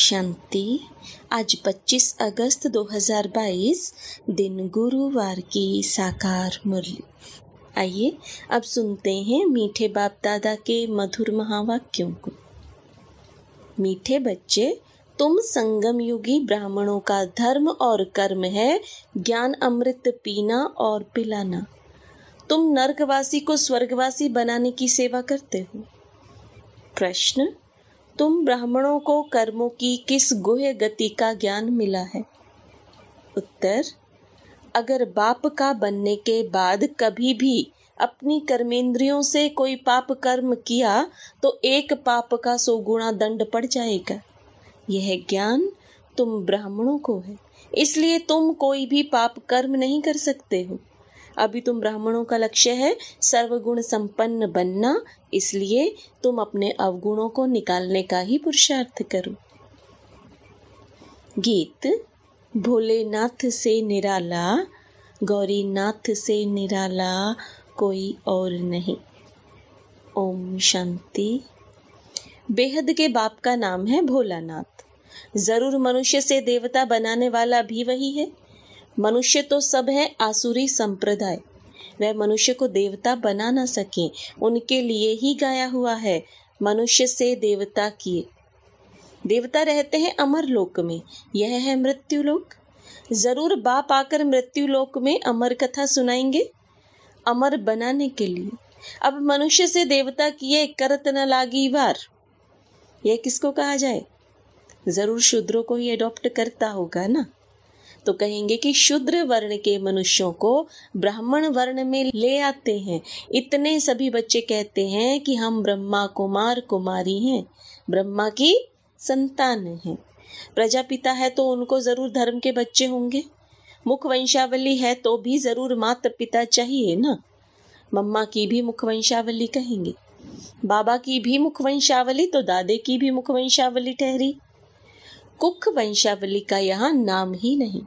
शांति आज 25 अगस्त 2022 दिन गुरुवार की साकार मुरली आइए अब सुनते हैं मीठे बाप दादा के मधुर महावाक्यों को मीठे बच्चे तुम संगम युगी ब्राह्मणों का धर्म और कर्म है ज्ञान अमृत पीना और पिलाना तुम नर्कवासी को स्वर्गवासी बनाने की सेवा करते हो प्रश्न तुम ब्राह्मणों को कर्मों की किस गुह्य गति का ज्ञान मिला है उत्तर अगर बाप का बनने के बाद कभी भी अपनी कर्मेंद्रियों से कोई पाप कर्म किया तो एक पाप का सो गुणा दंड पड़ जाएगा यह ज्ञान तुम ब्राह्मणों को है इसलिए तुम कोई भी पाप कर्म नहीं कर सकते हो अभी तुम ब्राह्मणों का लक्ष्य है सर्वगुण संपन्न बनना इसलिए तुम अपने अवगुणों को निकालने का ही पुरुषार्थ करो गीत भोलेनाथ से निराला गौरी नाथ से निराला कोई और नहीं ओम शांति बेहद के बाप का नाम है भोलानाथ जरूर मनुष्य से देवता बनाने वाला भी वही है मनुष्य तो सब है आसुरी संप्रदाय वह मनुष्य को देवता बना ना सके उनके लिए ही गाया हुआ है मनुष्य से देवता किए देवता रहते हैं अमर लोक में यह है मृत्यु लोक जरूर बाप आकर मृत्यु लोक में अमर कथा सुनाएंगे अमर बनाने के लिए अब मनुष्य से देवता किए करत न लागी वार यह किसको कहा जाए जरूर शूद्रों को ही अडॉप्ट करता होगा ना तो कहेंगे कि शुद्र वर्ण के मनुष्यों को ब्राह्मण वर्ण में ले आते हैं इतने सभी बच्चे कहते हैं कि हम ब्रह्मा कुमार कुमारी हैं ब्रह्मा की संतान हैं प्रजापिता है तो उनको जरूर धर्म के बच्चे होंगे मुख वंशावली है तो भी जरूर मातृ पिता चाहिए ना मम्मा की भी मुख वंशावली कहेंगे बाबा की भी मुख वंशावली तो दादे की भी मुख वंशावली ठहरी कुख वंशावली का यहाँ नाम ही नहीं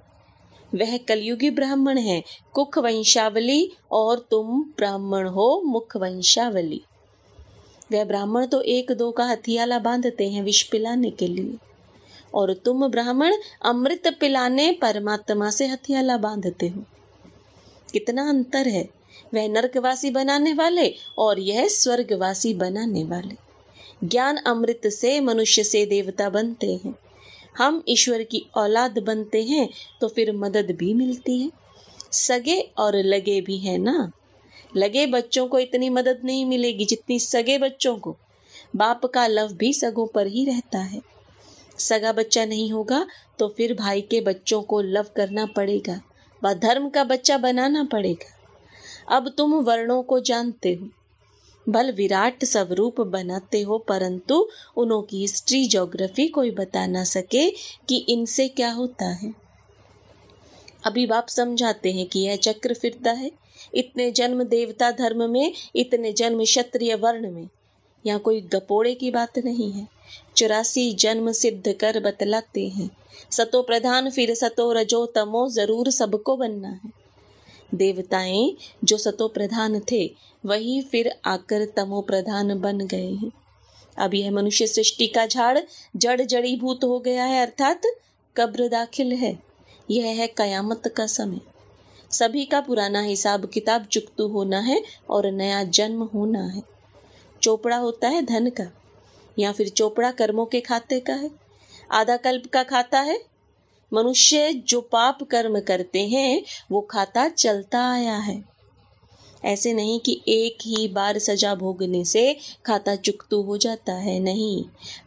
वह कलयुगी ब्राह्मण है कुख वंशावली और तुम ब्राह्मण हो मुख वंशावली वह ब्राह्मण तो एक दो का हथियाला बांधते हैं विष पिलाने के लिए और तुम ब्राह्मण अमृत पिलाने परमात्मा से हथियाला बांधते हो कितना अंतर है वह नर्कवासी बनाने वाले और यह स्वर्गवासी बनाने वाले ज्ञान अमृत से मनुष्य से देवता बनते हैं हम ईश्वर की औलाद बनते हैं तो फिर मदद भी मिलती है सगे और लगे भी हैं ना लगे बच्चों को इतनी मदद नहीं मिलेगी जितनी सगे बच्चों को बाप का लव भी सगों पर ही रहता है सगा बच्चा नहीं होगा तो फिर भाई के बच्चों को लव करना पड़ेगा व धर्म का बच्चा बनाना पड़ेगा अब तुम वर्णों को जानते हो बल विराट स्वरूप बनाते हो परंतु उनों की हिस्ट्री जोग्राफी कोई बता ना सके कि इनसे क्या होता है अभी बाप समझाते हैं कि यह चक्र फिरता है इतने जन्म देवता धर्म में इतने जन्म क्षत्रिय वर्ण में यहाँ कोई गपोड़े की बात नहीं है चौरासी जन्म सिद्ध कर बतलाते हैं सतो प्रधान फिर सतो रजो तमो जरूर सबको बनना है देवताएं जो सतो प्रधान थे वही फिर आकर तमो प्रधान बन गए हैं अब यह मनुष्य सृष्टि का झाड़ जड़ जड़ीभूत हो गया है अर्थात कब्र दाखिल है यह है कयामत का समय सभी का पुराना हिसाब किताब चुकतू होना है और नया जन्म होना है चोपड़ा होता है धन का या फिर चोपड़ा कर्मों के खाते का है आधा कल्प का खाता है मनुष्य जो पाप कर्म करते हैं वो खाता चलता आया है ऐसे नहीं कि एक ही बार सजा भोगने से खाता चुकतू हो जाता है नहीं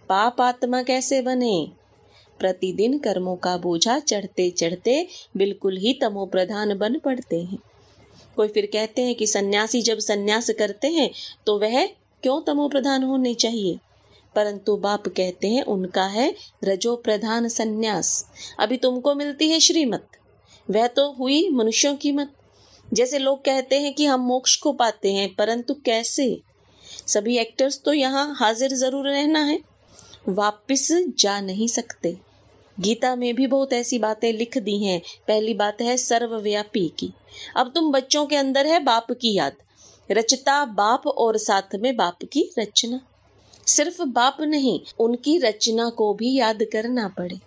पाप आत्मा कैसे बने प्रतिदिन कर्मों का बोझा चढ़ते चढ़ते बिल्कुल ही तमो प्रधान बन पड़ते हैं कोई फिर कहते हैं कि सन्यासी जब सन्यास करते हैं तो वह क्यों तमो प्रधान होने चाहिए परंतु बाप कहते हैं उनका है रजो प्रधान संन्यास अभी तुमको मिलती है श्रीमत वह तो हुई मनुष्यों की मत जैसे लोग कहते हैं कि हम मोक्ष को पाते हैं परंतु कैसे सभी एक्टर्स तो यहाँ हाजिर जरूर रहना है वापिस जा नहीं सकते गीता में भी बहुत ऐसी बातें लिख दी हैं पहली बात है सर्वव्यापी की अब तुम बच्चों के अंदर है बाप की याद रचता बाप और साथ में बाप की रचना सिर्फ बाप नहीं उनकी रचना को भी याद करना पड़े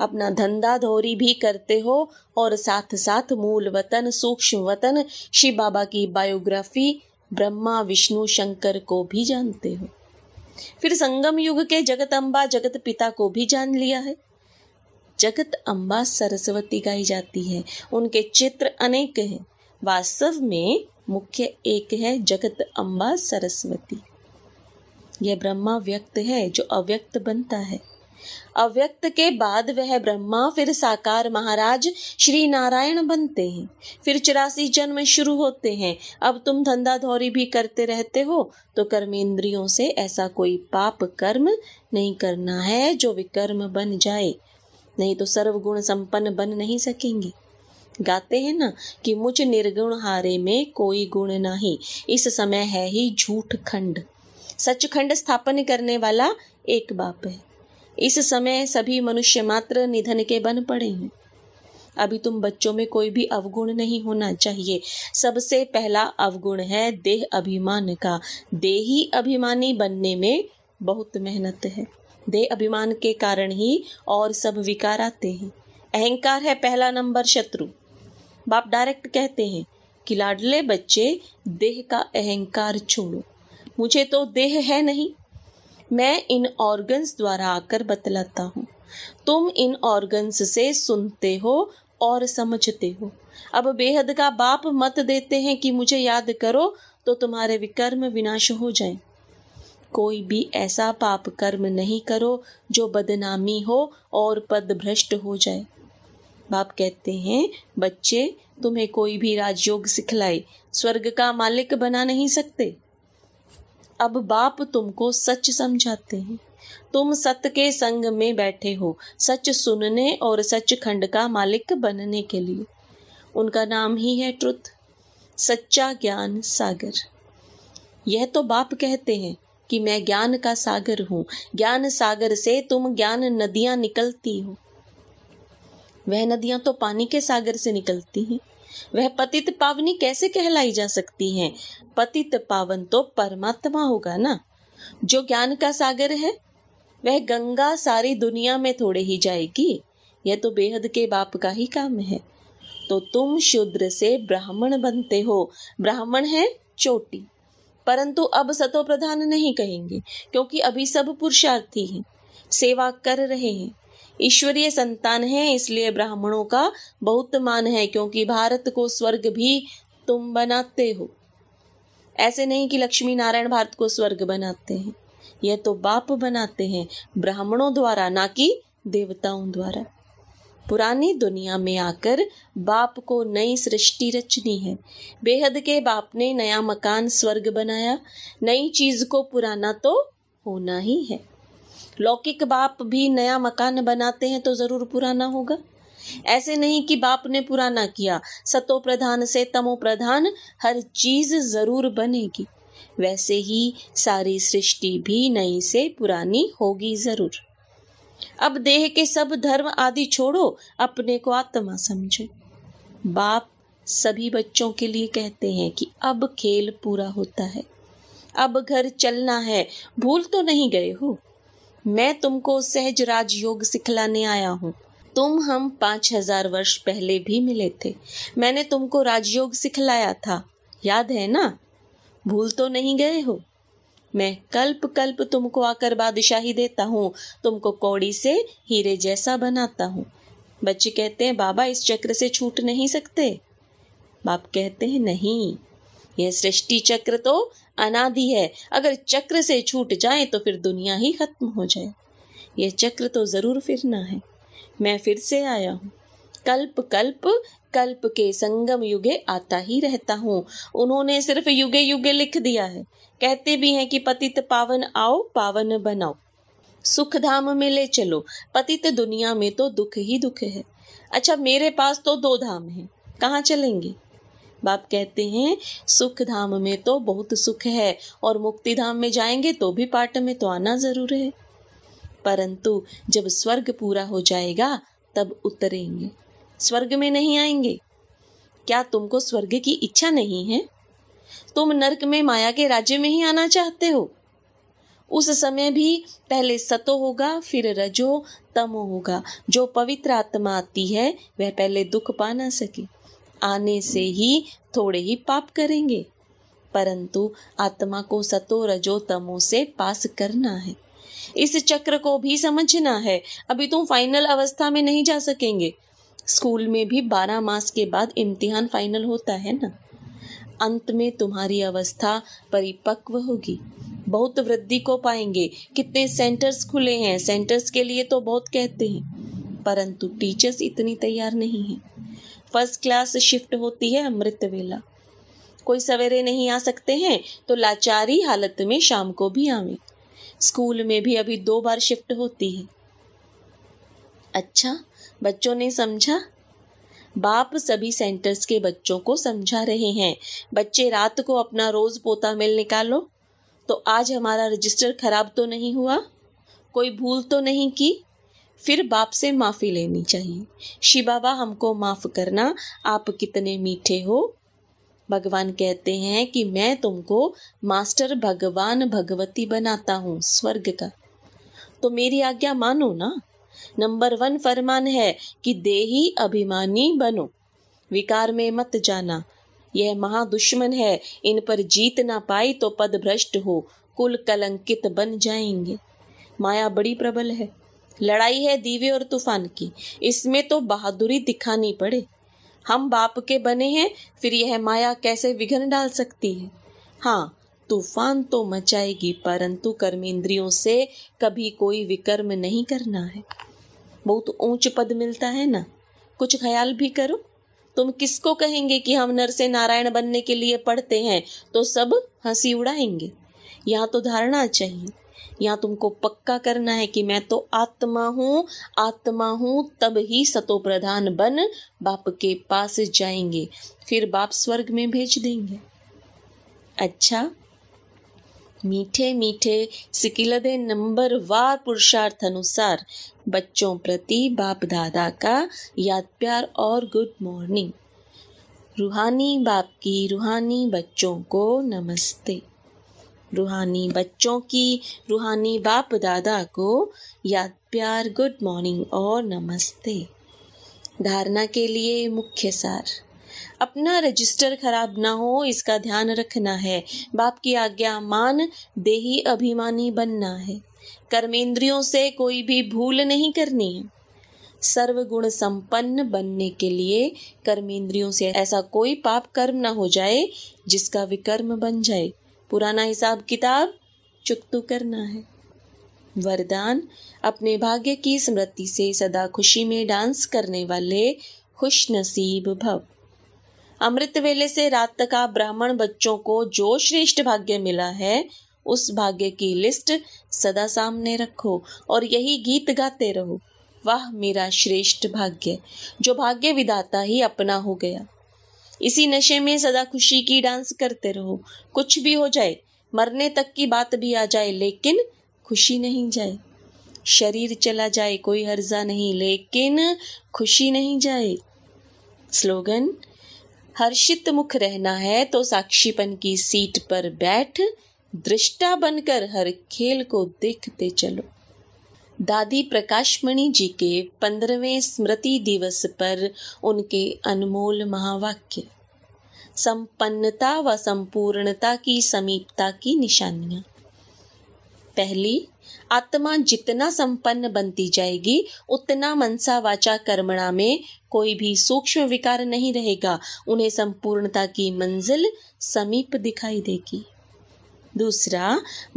अपना धंधा धोरी भी करते हो और साथ साथ मूल वतन सूक्ष्म वतन शिव बाबा की बायोग्राफी ब्रह्मा विष्णु शंकर को भी जानते हो फिर संगम युग के जगत अम्बा जगत पिता को भी जान लिया है जगत अम्बा सरस्वती गाई जाती है उनके चित्र अनेक हैं वास्तव में मुख्य एक है जगत अम्बा सरस्वती यह ब्रह्मा व्यक्त है जो अव्यक्त बनता है अव्यक्त के बाद वह ब्रह्मा फिर साकार महाराज श्री नारायण बनते हैं फिर चौरासी जन्म शुरू होते हैं अब तुम धंधा धौरी भी करते रहते हो तो कर्मेंद्रियों से ऐसा कोई पाप कर्म नहीं करना है जो विकर्म बन जाए नहीं तो सर्वगुण संपन्न बन नहीं सकेंगे गाते हैं ना कि मुझ निर्गुण हारे में कोई गुण नहीं इस समय है ही झूठ खंड सचखंड स्थापन करने वाला एक बाप है इस समय सभी मनुष्य मात्र निधन के बन पड़े हैं अभी तुम बच्चों में कोई भी अवगुण नहीं होना चाहिए सबसे पहला अवगुण है देह अभिमान का देही अभिमानी बनने में बहुत मेहनत है देह अभिमान के कारण ही और सब विकार आते हैं अहंकार है पहला नंबर शत्रु बाप डायरेक्ट कहते हैं कि लाडले बच्चे देह का अहंकार छोड़ो मुझे तो देह है नहीं मैं इन ऑर्गन्स द्वारा आकर बतलाता हूँ तुम इन ऑर्गन्स से सुनते हो और समझते हो अब बेहद का बाप मत देते हैं कि मुझे याद करो तो तुम्हारे विकर्म विनाश हो जाए कोई भी ऐसा पाप कर्म नहीं करो जो बदनामी हो और पद भ्रष्ट हो जाए बाप कहते हैं बच्चे तुम्हें कोई भी राजयोग सिखलाए स्वर्ग का मालिक बना नहीं सकते अब बाप तुमको सच समझाते हैं तुम सत्य के संग में बैठे हो सच सुनने और सच खंड का मालिक बनने के लिए उनका नाम ही है ट्रुथ सच्चा ज्ञान सागर यह तो बाप कहते हैं कि मैं ज्ञान का सागर हूं ज्ञान सागर से तुम ज्ञान नदियां निकलती हो वह नदियां तो पानी के सागर से निकलती हैं वह पतित पावनी कैसे कहलाई जा सकती है पतित पावन तो परमात्मा होगा ना जो ज्ञान का सागर है वह गंगा सारी दुनिया में थोड़े ही जाएगी यह तो बेहद के बाप का ही काम है तो तुम शूद्र से ब्राह्मण बनते हो ब्राह्मण है चोटी परंतु अब सतो प्रधान नहीं कहेंगे क्योंकि अभी सब पुरुषार्थी हैं सेवा कर रहे हैं ईश्वरीय संतान है इसलिए ब्राह्मणों का बहुत मान है क्योंकि भारत को स्वर्ग भी तुम बनाते हो ऐसे नहीं कि लक्ष्मी नारायण भारत को स्वर्ग बनाते हैं यह तो बाप बनाते हैं ब्राह्मणों द्वारा ना कि देवताओं द्वारा पुरानी दुनिया में आकर बाप को नई सृष्टि रचनी है बेहद के बाप ने नया मकान स्वर्ग बनाया नई चीज को पुराना तो होना ही है लौकिक बाप भी नया मकान बनाते हैं तो जरूर पुराना होगा ऐसे नहीं कि बाप ने पुराना किया सतो प्रधान से तमो प्रधान हर चीज जरूर बनेगी वैसे ही सारी सृष्टि भी नई से पुरानी होगी जरूर अब देह के सब धर्म आदि छोड़ो अपने को आत्मा समझो बाप सभी बच्चों के लिए कहते हैं कि अब खेल पूरा होता है अब घर चलना है भूल तो नहीं गए हो मैं तुमको सहज राज योग सिखलाने आया हूँ तुम हम पांच हजार वर्ष पहले भी मिले थे मैंने तुमको राजयोग सिखलाया था याद है ना भूल तो नहीं गए हो मैं कल्प कल्प तुमको आकर बादशाही देता हूँ तुमको कौड़ी से हीरे जैसा बनाता हूँ बच्चे कहते हैं बाबा इस चक्र से छूट नहीं सकते बाप कहते हैं नहीं यह सृष्टि चक्र तो अनादि है अगर चक्र से छूट जाए तो फिर दुनिया ही खत्म हो जाए यह चक्र तो जरूर फिरना है मैं फिर से आया हूँ कल्प कल्प कल्प के संगम युगे आता ही रहता हूँ उन्होंने सिर्फ युगे युगे लिख दिया है कहते भी हैं कि पतित पावन आओ पावन बनाओ सुख धाम में ले चलो पतित दुनिया में तो दुख ही दुख है अच्छा मेरे पास तो दो धाम है कहाँ चलेंगे बाप कहते हैं सुख धाम में तो बहुत सुख है और मुक्ति धाम में जाएंगे तो भी पाठ में तो आना जरूर है परंतु जब स्वर्ग पूरा हो जाएगा तब उतरेंगे स्वर्ग में नहीं आएंगे क्या तुमको स्वर्ग की इच्छा नहीं है तुम नरक में माया के राज्य में ही आना चाहते हो उस समय भी पहले सतो होगा फिर रजो तमो होगा जो पवित्र आत्मा आती है वह पहले दुख पा ना सके आने से ही थोड़े ही पाप करेंगे परंतु आत्मा को सतो रजो तमो से पास करना है इस चक्र को भी समझना है अभी तुम फाइनल अवस्था में नहीं जा सकेंगे स्कूल में भी बारह मास के बाद इम्तिहान फाइनल होता है ना अंत में तुम्हारी अवस्था परिपक्व होगी बहुत वृद्धि को पाएंगे कितने सेंटर्स खुले हैं सेंटर्स के लिए तो बहुत कहते हैं परंतु टीचर्स इतनी तैयार नहीं है फर्स्ट क्लास शिफ्ट होती है अमृत वेला कोई सवेरे नहीं आ सकते हैं तो लाचारी हालत में शाम को भी आवे स्कूल में भी अभी दो बार शिफ्ट होती है अच्छा बच्चों ने समझा बाप सभी सेंटर्स के बच्चों को समझा रहे हैं बच्चे रात को अपना रोज पोता मेल निकालो तो आज हमारा रजिस्टर खराब तो नहीं हुआ कोई भूल तो नहीं की फिर बाप से माफ़ी लेनी चाहिए शिव बाबा हमको माफ़ करना आप कितने मीठे हो भगवान कहते हैं कि मैं तुमको मास्टर भगवान भगवती बनाता हूँ स्वर्ग का तो मेरी आज्ञा मानो ना नंबर वन फरमान है कि देही अभिमानी बनो विकार में मत जाना यह महादुश्मन है इन पर जीत ना पाई तो पद भ्रष्ट हो कुल कलंकित बन जाएंगे माया बड़ी प्रबल है लड़ाई है दीवे और तूफान की इसमें तो बहादुरी दिखानी पड़े हम बाप के बने हैं फिर यह माया कैसे विघन डाल सकती है हाँ तूफान तो मचाएगी परंतु इंद्रियों से कभी कोई विकर्म नहीं करना है बहुत ऊंच पद मिलता है ना कुछ ख्याल भी करो तुम किसको कहेंगे कि हम नर से नारायण बनने के लिए पढ़ते हैं तो सब हंसी उड़ाएंगे यहाँ तो धारणा चाहिए या तुमको पक्का करना है कि मैं तो आत्मा हूँ आत्मा हूँ तब ही सतो प्रधान बन बाप के पास जाएंगे फिर बाप स्वर्ग में भेज देंगे अच्छा मीठे मीठे सिकिलदे नंबर वार पुरुषार्थ अनुसार बच्चों प्रति बाप दादा का याद प्यार और गुड मॉर्निंग रूहानी बाप की रूहानी बच्चों को नमस्ते रूहानी बच्चों की रूहानी बाप दादा को याद प्यार गुड मॉर्निंग और नमस्ते धारणा के लिए मुख्य सार अपना रजिस्टर खराब ना हो इसका ध्यान रखना है बाप की आज्ञा मान देही अभिमानी बनना है कर्मेंद्रियों से कोई भी भूल नहीं करनी है सर्वगुण संपन्न बनने के लिए कर्मेंद्रियों से ऐसा कोई पाप कर्म ना हो जाए जिसका विकर्म बन जाए पुराना हिसाब किताब तो करना है वरदान अपने भाग्य की स्मृति से सदा खुशी में डांस करने वाले खुश नसीब भव अमृत वेले से रात तक आप ब्राह्मण बच्चों को जो श्रेष्ठ भाग्य मिला है उस भाग्य की लिस्ट सदा सामने रखो और यही गीत गाते रहो वह मेरा श्रेष्ठ भाग्य जो भाग्य विदाता ही अपना हो गया इसी नशे में सदा खुशी की डांस करते रहो कुछ भी हो जाए मरने तक की बात भी आ जाए लेकिन खुशी नहीं जाए शरीर चला जाए कोई हर्जा नहीं लेकिन खुशी नहीं जाए स्लोगन हर्षित मुख रहना है तो साक्षीपन की सीट पर बैठ दृष्टा बनकर हर खेल को देखते चलो दादी प्रकाशमणि जी के पंद्रहवें स्मृति दिवस पर उनके अनमोल महावाक्य संपन्नता व संपूर्णता की समीपता की निशानियां पहली आत्मा जितना संपन्न बनती जाएगी उतना मनसा वाचा कर्मणा में कोई भी सूक्ष्म विकार नहीं रहेगा उन्हें संपूर्णता की मंजिल समीप दिखाई देगी दूसरा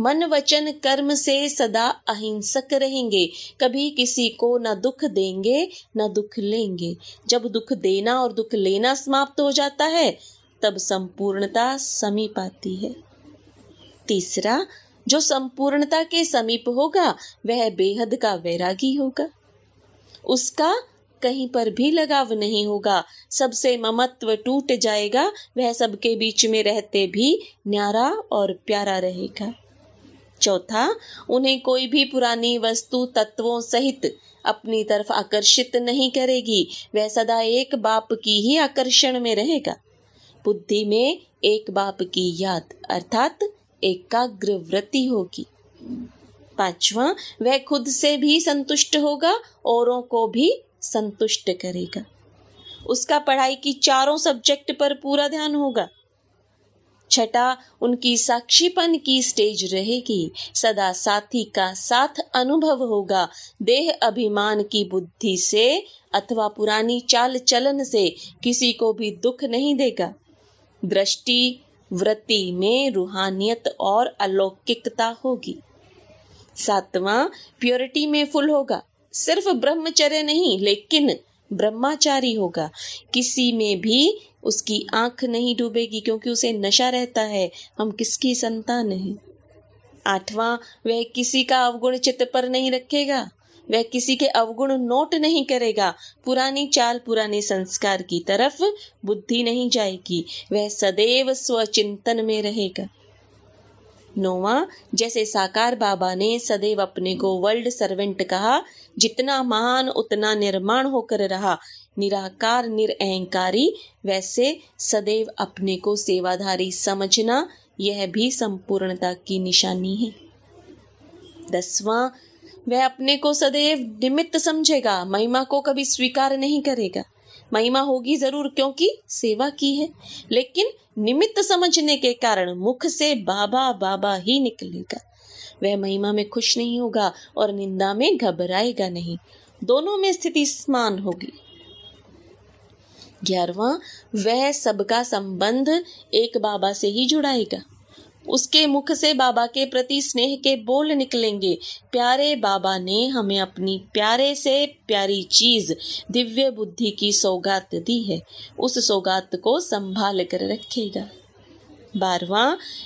मन वचन कर्म से सदा अहिंसक रहेंगे कभी किसी को न दुख देंगे न दुख लेंगे जब दुख देना और दुख लेना समाप्त हो जाता है तब संपूर्णता समीप आती है तीसरा जो संपूर्णता के समीप होगा वह बेहद का वैरागी होगा उसका कहीं पर भी लगाव नहीं होगा सबसे ममत्व टूट जाएगा वह सबके बीच में रहते भी न्यारा और प्यारा रहेगा चौथा उन्हें कोई भी पुरानी वस्तु तत्वों सहित अपनी तरफ आकर्षित नहीं करेगी वह सदा एक बाप की ही आकर्षण में रहेगा बुद्धि में एक बाप की याद अर्थात एकाग्र वृत्ति होगी पांचवा वह खुद से भी संतुष्ट होगा औरों को भी संतुष्ट करेगा उसका पढ़ाई की चारों सब्जेक्ट पर पूरा ध्यान होगा छठा उनकी साक्षीपन की स्टेज रहेगी सदा साथी का साथ अनुभव होगा देह अभिमान की बुद्धि से अथवा पुरानी चाल चलन से किसी को भी दुख नहीं देगा दृष्टि वृत्ति में रूहानियत और अलौकिकता होगी सातवां प्योरिटी में फुल होगा सिर्फ ब्रह्मचर्य नहीं लेकिन ब्रह्माचारी होगा किसी में भी उसकी आंख नहीं डूबेगी क्योंकि उसे नशा रहता है हम किसकी संतान है आठवां वह किसी का अवगुण चित्त पर नहीं रखेगा वह किसी के अवगुण नोट नहीं करेगा पुरानी चाल पुराने संस्कार की तरफ बुद्धि नहीं जाएगी वह सदैव स्वचिंतन में रहेगा नोवा जैसे साकार बाबा ने सदैव अपने को वर्ल्ड सर्वेंट कहा जितना महान उतना निर्माण होकर रहा निराकार निरअहकारी वैसे सदैव अपने को सेवाधारी समझना यह भी संपूर्णता की निशानी है दसवां वह अपने को सदैव निमित्त समझेगा महिमा को कभी स्वीकार नहीं करेगा महिमा होगी जरूर क्योंकि सेवा की है लेकिन निमित्त समझने के कारण मुख से बाबा बाबा ही निकलेगा वह महिमा में खुश नहीं होगा और निंदा में घबराएगा नहीं दोनों में स्थिति समान होगी ग्यारवा वह सबका संबंध एक बाबा से ही जुड़ाएगा उसके मुख से बाबा के प्रति स्नेह के बोल निकलेंगे प्यारे बाबा ने हमें अपनी प्यारे से प्यारी चीज दिव्य बुद्धि की सौगात दी है उस सौगात को संभाल कर रखेगा बारवा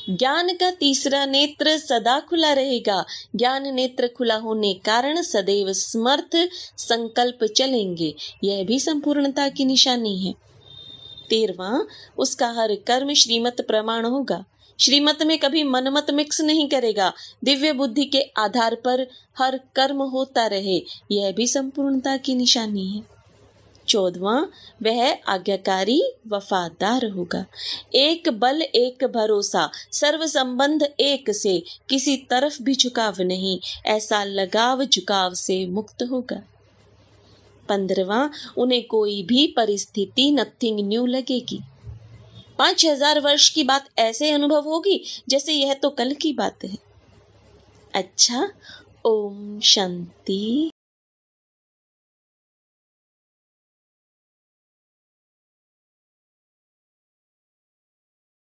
ज्ञान का तीसरा नेत्र सदा खुला रहेगा ज्ञान नेत्र खुला होने कारण सदैव समर्थ संकल्प चलेंगे यह भी संपूर्णता की निशानी है तेरवा उसका हर कर्म श्रीमत प्रमाण होगा श्रीमत में कभी मनमत मिक्स नहीं करेगा दिव्य बुद्धि के आधार पर हर कर्म होता रहे यह भी संपूर्णता की निशानी है चौदवा वह आज्ञाकारी वफादार होगा एक बल एक भरोसा सर्व संबंध एक से किसी तरफ भी झुकाव नहीं ऐसा लगाव झुकाव से मुक्त होगा पंद्रवा उन्हें कोई भी परिस्थिति नथिंग न्यू लगेगी पांच हजार वर्ष की बात ऐसे अनुभव होगी जैसे यह तो कल की बात है अच्छा ओम शांति